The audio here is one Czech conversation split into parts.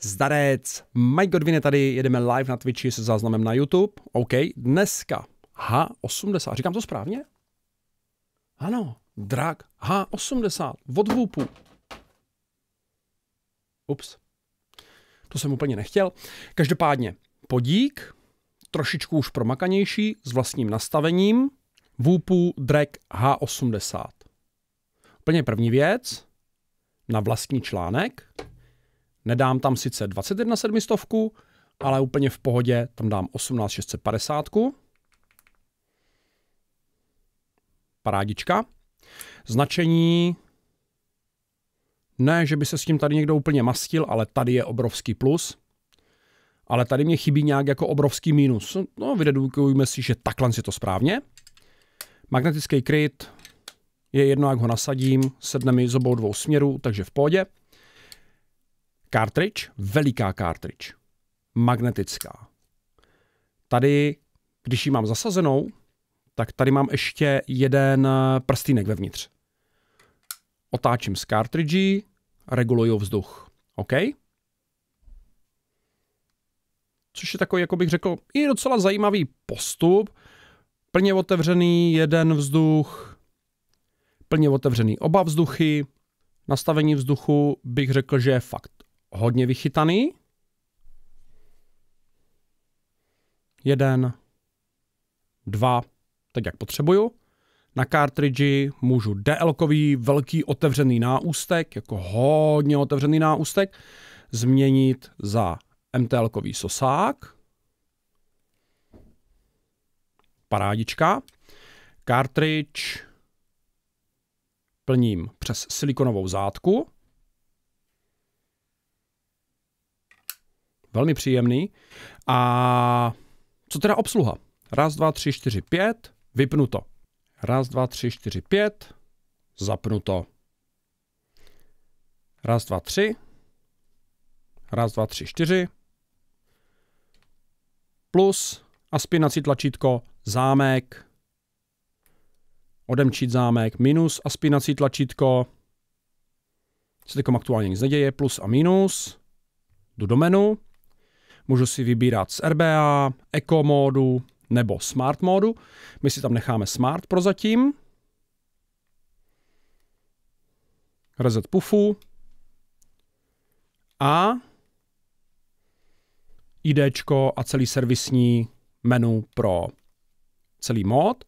Zdarec, Mike Godwin je tady, jedeme live na Twitchi se záznamem na YouTube. OK, dneska H80, říkám to správně? Ano, Drag H80 od Whoopu. Ups, to jsem úplně nechtěl. Každopádně podík, trošičku už promakanější, s vlastním nastavením, Whoopu Drag H80. Úplně první věc, na vlastní článek, Nedám tam sice 21 sedmistovku, ale úplně v pohodě tam dám 18 650. Parádička. Značení ne, že by se s tím tady někdo úplně mastil, ale tady je obrovský plus. Ale tady mě chybí nějak jako obrovský mínus. No, vydedukujeme si, že takhle si to správně. Magnetický kryt je jedno, jak ho nasadím, sedne mi z obou dvou směrů, takže v pohodě cartridge, veliká cartridge, magnetická. Tady, když ji mám zasazenou, tak tady mám ještě jeden eh, prstínek vevnitř. Otáčím z cartridge, reguluju vzduch. OK? Což je takový, jako bych řekl, i docela zajímavý postup. Plně otevřený jeden vzduch, plně otevřený oba vzduchy. Nastavení vzduchu bych řekl, že je fakt hodně vychytaný. Jeden, dva, tak jak potřebuju. Na kartridži můžu dl velký otevřený náústek, jako hodně otevřený náústek, změnit za mtl sosák. Parádička. Cartridge plním přes silikonovou zátku. velmi příjemný. A co teda obsluha? Raz, dva, tři, čtyři, pět, vypnuto. Raz, dva, tři, čtyři, pět, zapnuto. Raz, dva, tři, raz, dva, tři, čtyři, plus a spinací tlačítko zámek, odemčit zámek, minus a spinací tlačítko, se teď aktuálně nic neděje, plus a minus, jdu do menu, Můžu si vybírat z RBA, Eco módu nebo Smart módu. My si tam necháme Smart prozatím. Reset pufu a ID a celý servisní menu pro celý mod.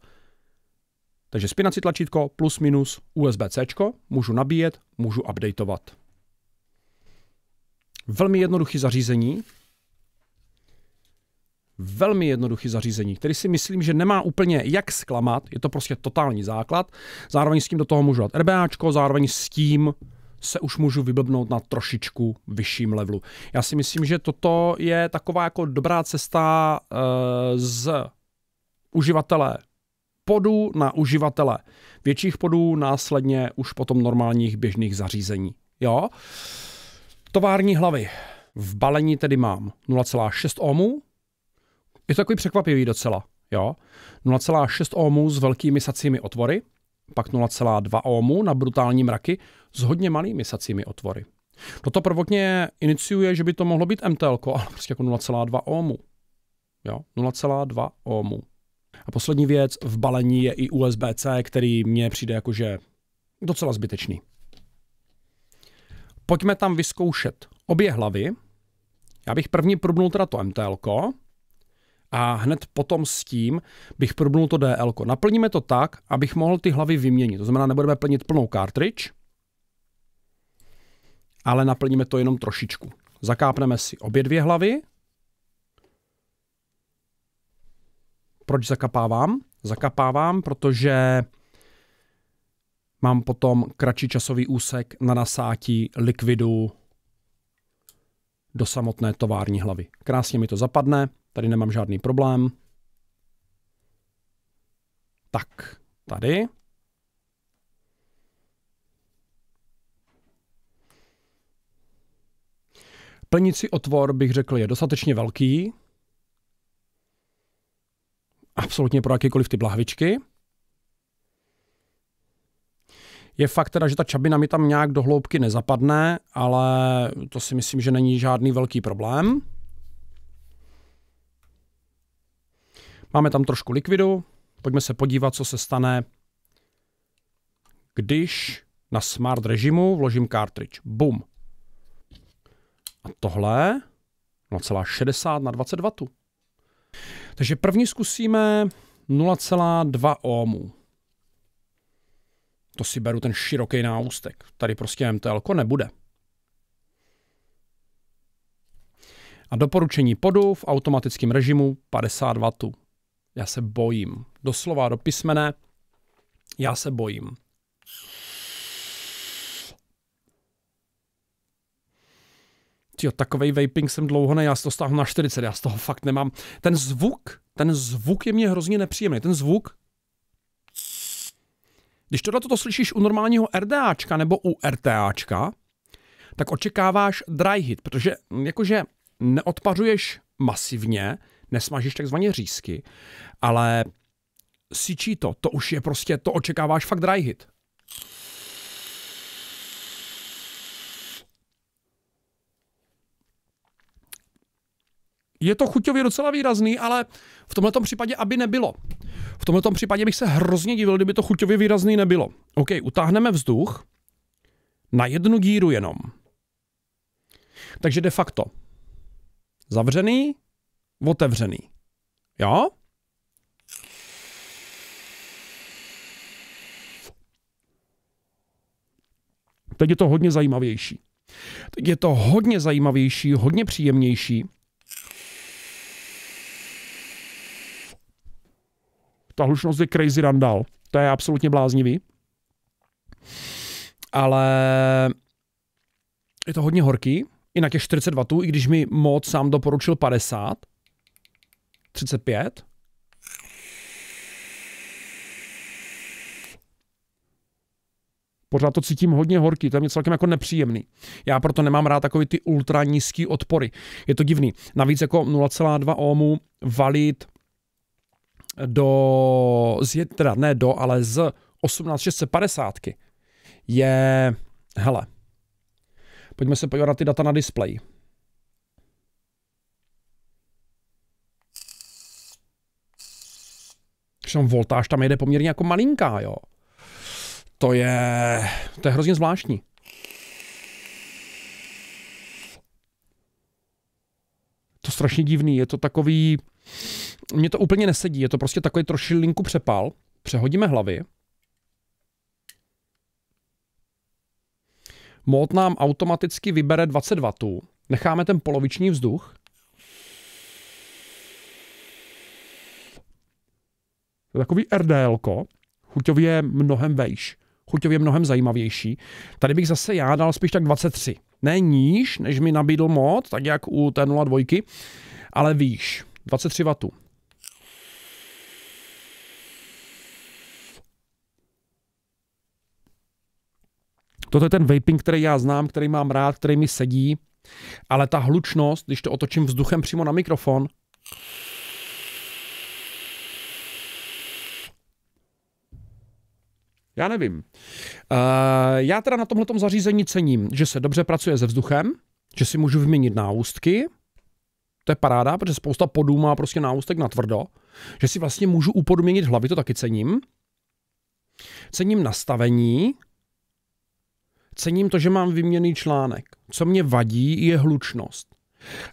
Takže spinací tlačítko plus minus USB-C, můžu nabíjet, můžu updateovat. Velmi jednoduché zařízení, velmi jednoduché zařízení, který si myslím, že nemá úplně jak zklamat, je to prostě totální základ, zároveň s tím do toho můžu dát RBAčko, zároveň s tím se už můžu vyblbnout na trošičku vyšším levelu. Já si myslím, že toto je taková jako dobrá cesta uh, z uživatele podů na uživatele větších podů, následně už potom normálních běžných zařízení. Jo? Tovární hlavy. V balení tedy mám 0,6 ohmů, je to takový překvapivý docela. Jo? 0,6 ohmů s velkými sacími otvory, pak 0,2 ohmů na brutální mraky s hodně malými sacími otvory. Toto no prvotně iniciuje, že by to mohlo být MTL, ale prostě jako 0,2 ohmů. Jo, 0,2 ohmů. A poslední věc, v balení je i USB-C, který mně přijde jakože docela zbytečný. Pojďme tam vyzkoušet obě hlavy. Já bych první probnul teda to MTL, a hned potom s tím bych probnul to DL. ko Naplníme to tak, abych mohl ty hlavy vyměnit. To znamená, nebudeme plnit plnou cartridge, ale naplníme to jenom trošičku. Zakápneme si obě dvě hlavy. Proč zakapávám? Zakapávám, protože mám potom kratší časový úsek na nasátí likvidu do samotné tovární hlavy. Krásně mi to zapadne, Tady nemám žádný problém. Tak, tady. Plnici otvor bych řekl je dostatečně velký. Absolutně pro jakýkoliv ty blahvičky. Je fakt teda, že ta čabina mi tam nějak do hloubky nezapadne, ale to si myslím, že není žádný velký problém. Máme tam trošku likvidu, pojďme se podívat, co se stane, když na smart režimu vložím cartridge. Bum. A tohle 0,60 na 20 W. Takže první zkusíme 0,2 ohmů. To si beru ten široký náustek. Tady prostě MTL nebude. A doporučení podu v automatickém režimu 50 W. Já se bojím. Doslova do písmene, já se bojím. Jo, takový vaping jsem dlouho ne, já si to stáhnu na 40, já z toho fakt nemám. Ten zvuk, ten zvuk je mě hrozně nepříjemný. Ten zvuk, když tohle to slyšíš u normálního RDAčka nebo u RTAčka, tak očekáváš dry hit, protože jakože neodpařuješ masivně, nesmažíš takzvaně řízky, ale sičí to, to už je prostě, to očekáváš fakt dry hit. je to chuťově docela výrazný, ale v tomto případě, aby nebylo. V tomto případě bych se hrozně divil, kdyby to chuťově výrazný nebylo. OK, utáhneme vzduch na jednu díru jenom. Takže de facto zavřený, otevřený. Jo? Teď je to hodně zajímavější. Teď je to hodně zajímavější, hodně příjemnější. Ta hlušnost je crazy randal. To je absolutně bláznivý. Ale je to hodně horký, jinak je 40 W, i když mi mod sám doporučil 50, 35. Pořád to cítím hodně horký, to je mě celkem jako nepříjemný. Já proto nemám rád takový ty ultra nízký odpory. Je to divný. Navíc jako 0,2 ohmu valit do, z, teda ne do, ale z 18650 je, hele, pojďme se podívat na ty data na displeji. přitom voltáž tam jede poměrně jako malinká, jo. To je, to je hrozně zvláštní. To strašně divný, je to takový, mě to úplně nesedí, je to prostě takový linku přepal, přehodíme hlavy. Mód nám automaticky vybere 20 W, necháme ten poloviční vzduch, To je takový rdl chuťově mnohem vejš, chuťově mnohem zajímavější. Tady bych zase já dal spíš tak 23. Ne níž, než mi nabídl mod, tak jak u té 02, ale výš. 23 W. Toto je ten vaping, který já znám, který mám rád, který mi sedí, ale ta hlučnost, když to otočím vzduchem přímo na mikrofon, Já nevím. Uh, já teda na tomhle zařízení cením, že se dobře pracuje se vzduchem, že si můžu vyměnit náustky, to je paráda, protože spousta podů má prostě náustek na tvrdo, že si vlastně můžu upodměnit hlavy, to taky cením. Cením nastavení, cením to, že mám vyměný článek. Co mě vadí, je hlučnost.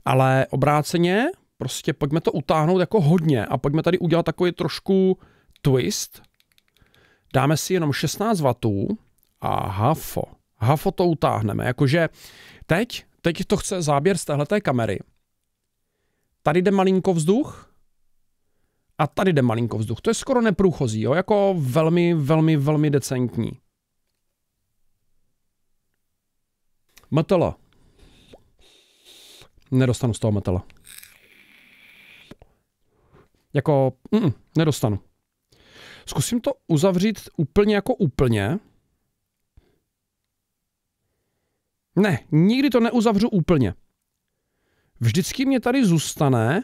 Ale obráceně, prostě pojďme to utáhnout jako hodně a pojďme tady udělat takový trošku twist, dáme si jenom 16 W a hafo. Hafo to utáhneme. Jakože teď, teď to chce záběr z téhleté kamery. Tady jde malinko vzduch a tady jde malinko vzduch. To je skoro neprůchozí, jo? jako velmi, velmi, velmi decentní. Metala. Nedostanu z toho metala. Jako, mm, nedostanu. Zkusím to uzavřít úplně jako úplně. Ne, nikdy to neuzavřu úplně. Vždycky mě tady zůstane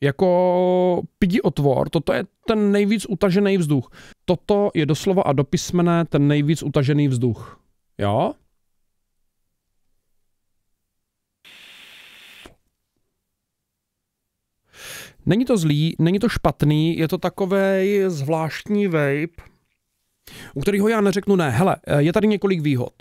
jako pidi otvor, toto je ten nejvíc utažený vzduch. Toto je doslova a dopismené ten nejvíc utažený vzduch. Jo? Není to zlý, není to špatný, je to takový zvláštní vape, u kterého já neřeknu ne. Hele, eh, je tady několik výhod.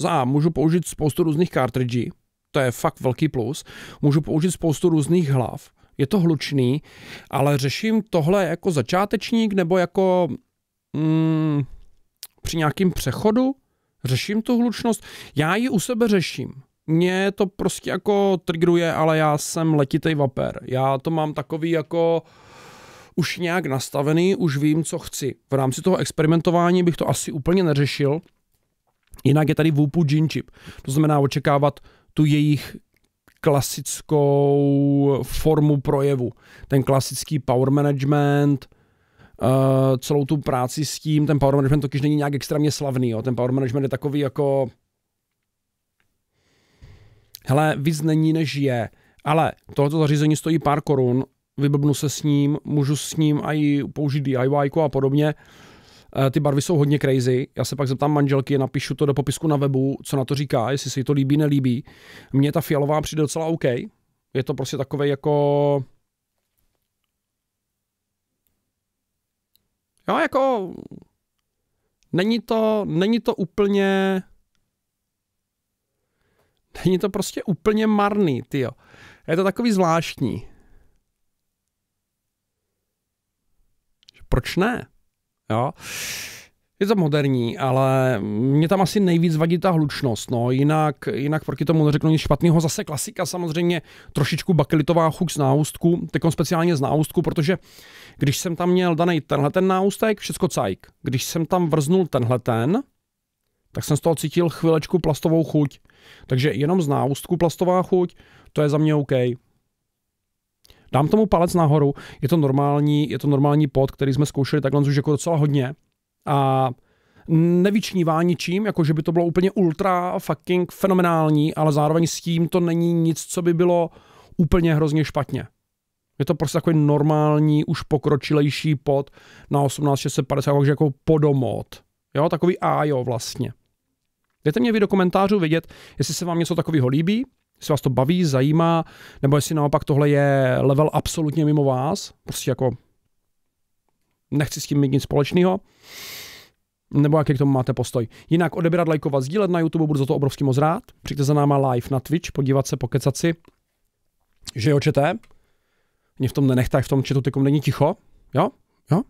Za můžu použít spoustu různých kartridží, to je fakt velký plus. Můžu použít spoustu různých hlav, je to hlučný, ale řeším tohle jako začátečník nebo jako mm, při nějakým přechodu, řeším tu hlučnost. Já ji u sebe řeším mě to prostě jako triggeruje, ale já jsem letitej vaper. Já to mám takový jako už nějak nastavený, už vím, co chci. V rámci toho experimentování bych to asi úplně neřešil, jinak je tady Wupu Gin Chip. To znamená očekávat tu jejich klasickou formu projevu. Ten klasický power management, eh, celou tu práci s tím, ten power management totiž není nějak extrémně slavný, jo. ten power management je takový jako hele, víc není, než je, ale tohoto zařízení stojí pár korun, vyblbnu se s ním, můžu s ním i použít DIY a podobně. Eh, ty barvy jsou hodně crazy. Já se pak zeptám manželky, napíšu to do popisku na webu, co na to říká, jestli se jí to líbí, nelíbí. Mně ta fialová přijde docela OK. Je to prostě takové jako... Jo, jako... Není to, není to úplně... Není to prostě úplně marný, jo. Je to takový zvláštní. Proč ne? Jo? Je to moderní, ale mě tam asi nejvíc vadí ta hlučnost, no, jinak, jinak proti tomu neřeknu nic špatného, zase klasika samozřejmě, trošičku bakelitová chuť z náustku, teďkon speciálně z náustku, protože když jsem tam měl daný tenhle ten náustek, všecko cajk, když jsem tam vrznul tenhle ten, tak jsem z toho cítil chvilečku plastovou chuť. Takže jenom z náustku plastová chuť, to je za mě OK. Dám tomu palec nahoru, je to normální, je to normální pod, který jsme zkoušeli takhle už jako docela hodně. A nevyčnívá ničím, jako že by to bylo úplně ultra fucking fenomenální, ale zároveň s tím to není nic, co by bylo úplně hrozně špatně. Je to prostě takový normální, už pokročilejší pod na 18650, takže jako podomot. Jo, takový ájo vlastně. Dejte mě vy do komentářů vědět, jestli se vám něco takového líbí, jestli vás to baví, zajímá, nebo jestli naopak tohle je level absolutně mimo vás, prostě jako nechci s tím mít nic společného, nebo jaký k tomu máte postoj. Jinak odebírat, lajkovat, sdílet na YouTube, budu za to obrovský moc rád. Přijďte za náma live na Twitch, podívat se, pokecat si, že jo, čete. Mě v tom nenechte, v tom četu tykom není ticho. Jo? Jo?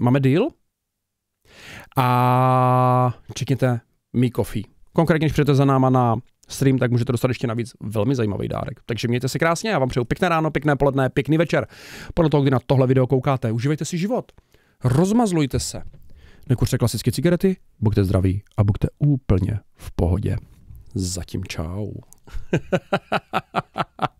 Máme deal? A čekněte mi Coffee. Konkrétně, když přijete za náma na stream, tak můžete dostat ještě navíc velmi zajímavý dárek. Takže mějte se krásně, já vám přeju pěkné ráno, pěkné poledne, pěkný večer. Podle toho, kdy na tohle video koukáte, užívejte si život. Rozmazlujte se. Nekuřte klasické cigarety, buďte zdraví a buďte úplně v pohodě. Zatím čau.